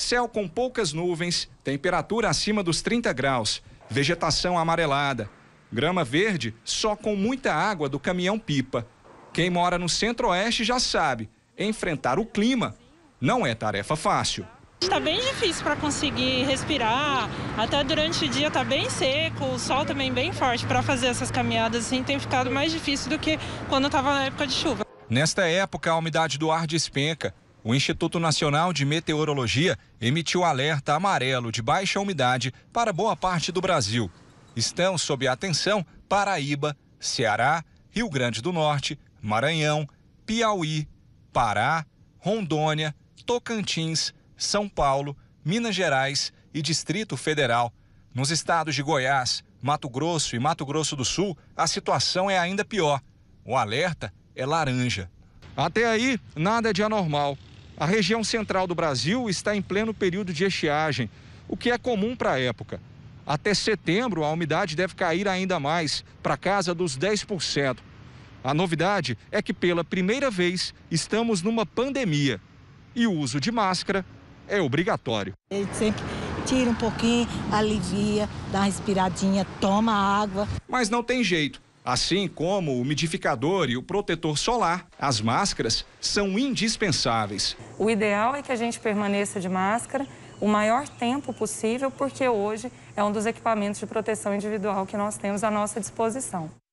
céu com poucas nuvens, temperatura acima dos 30 graus, vegetação amarelada, grama verde só com muita água do caminhão-pipa. Quem mora no centro-oeste já sabe, enfrentar o clima não é tarefa fácil. Está bem difícil para conseguir respirar, até durante o dia está bem seco, o sol também bem forte. Para fazer essas caminhadas assim tem ficado mais difícil do que quando estava na época de chuva. Nesta época, a umidade do ar despenca, o Instituto Nacional de Meteorologia emitiu alerta amarelo de baixa umidade para boa parte do Brasil. Estão sob atenção Paraíba, Ceará, Rio Grande do Norte, Maranhão, Piauí, Pará, Rondônia, Tocantins, São Paulo, Minas Gerais e Distrito Federal. Nos estados de Goiás, Mato Grosso e Mato Grosso do Sul, a situação é ainda pior. O alerta é laranja. Até aí, nada de anormal. A região central do Brasil está em pleno período de estiagem, o que é comum para a época. Até setembro, a umidade deve cair ainda mais, para casa dos 10%. A novidade é que, pela primeira vez, estamos numa pandemia e o uso de máscara é obrigatório. Ele sempre tira um pouquinho, alivia, dá uma respiradinha, toma água. Mas não tem jeito. Assim como o umidificador e o protetor solar, as máscaras são indispensáveis. O ideal é que a gente permaneça de máscara o maior tempo possível, porque hoje é um dos equipamentos de proteção individual que nós temos à nossa disposição.